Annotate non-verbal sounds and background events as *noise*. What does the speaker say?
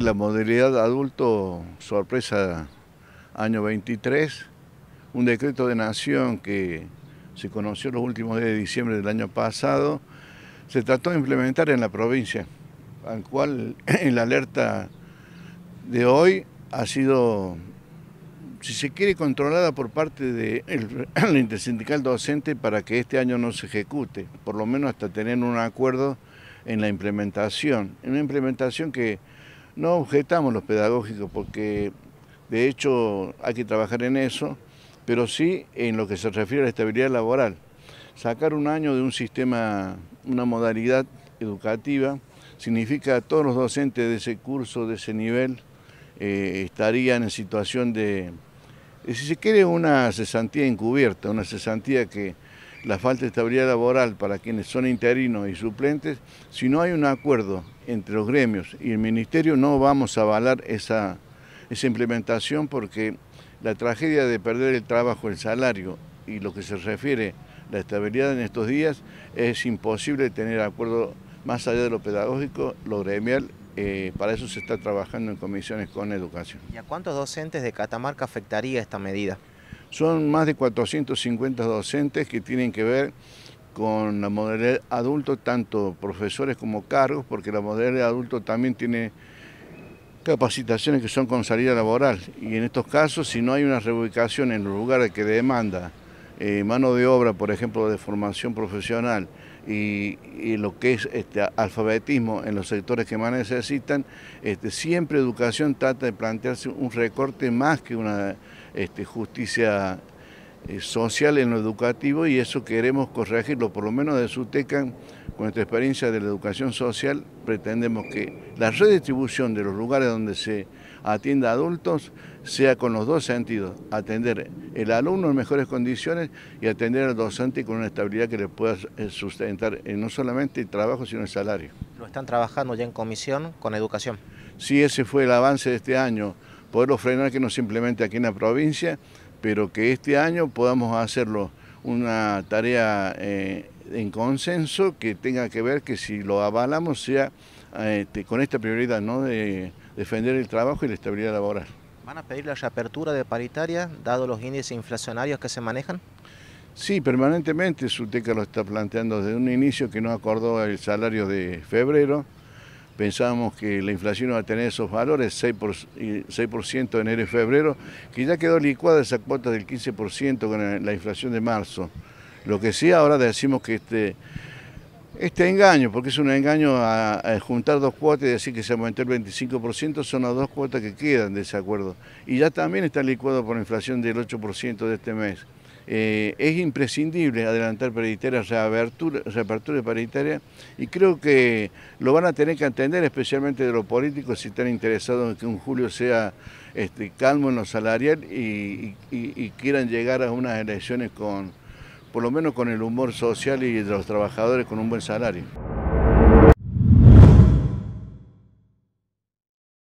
La modalidad adulto, sorpresa, año 23, un decreto de nación que se conoció los últimos días de diciembre del año pasado, se trató de implementar en la provincia, al cual *clears throat* en la alerta de hoy ha sido, si se quiere, controlada por parte del *clears throat* intersindical docente para que este año no se ejecute, por lo menos hasta tener un acuerdo en la implementación. Una implementación que no objetamos los pedagógicos porque de hecho hay que trabajar en eso, pero sí en lo que se refiere a la estabilidad laboral. Sacar un año de un sistema, una modalidad educativa, significa que todos los docentes de ese curso, de ese nivel, eh, estarían en situación de, si se quiere, una cesantía encubierta, una cesantía que la falta de estabilidad laboral para quienes son interinos y suplentes, si no hay un acuerdo entre los gremios y el Ministerio, no vamos a avalar esa, implementación porque la tragedia de perder el trabajo, el salario y lo que se refiere la estabilidad en estos días, es imposible tener acuerdo más allá de lo pedagógico, lo gremial eh, para eso se está trabajando en comisiones con educación. ¿Y a cuántos docentes de Catamarca afectaría esta medida? Son más de 450 docentes que tienen que ver con la modalidad adulto, tanto profesores como cargos, porque la modalidad adulto también tiene capacitaciones que son con salida laboral. Y en estos casos, si no hay una reubicación en los lugares que demanda eh, mano de obra, por ejemplo, de formación profesional y, lo que es este, alfabetismo en los sectores que más necesitan, este, siempre educación trata de plantearse un recorte más que una este, justicia eh, social en lo educativo y eso queremos corregirlo, por lo menos de Zutecan, con nuestra experiencia de la educación social, pretendemos que la redistribución de los lugares donde se atienda a adultos sea con los dos sentidos, atender el alumno en mejores condiciones y atender al docente con una estabilidad que le pueda eh, sustentar no solamente el trabajo, sino el salario. ¿Lo están trabajando ya en comisión con educación? Sí, ese fue el avance de este año, poderlo frenar que no simplemente aquí en la provincia, pero que este año podamos hacerlo una tarea eh, en consenso que tenga que ver que si lo avalamos sea eh, este, con esta prioridad ¿no? de defender el trabajo y la estabilidad laboral. ¿Van a pedir la reapertura de paritaria, dado los índices inflacionarios que se manejan? Sí, permanentemente. Suteca lo está planteando desde un inicio que no acordó el salario de febrero pensábamos que la inflación iba a tener esos valores, 6%, en enero y febrero, que ya quedó licuada esa cuota del 15% con la inflación de marzo. Lo que sí ahora decimos que este, este engaño, porque es un engaño a, juntar dos cuotas y decir que se aumentó el 25%, son las dos cuotas que quedan de ese acuerdo. Y ya también está licuado por la inflación del 8% de este mes. Eh, es imprescindible adelantar paritarias, reapertura, paritarias, y creo que lo van a tener que entender, especialmente de los políticos, si están interesados en que un julio sea este, calmo en lo salarial y, y quieran llegar a unas elecciones con, por lo menos con el humor social y de los trabajadores con un buen salario.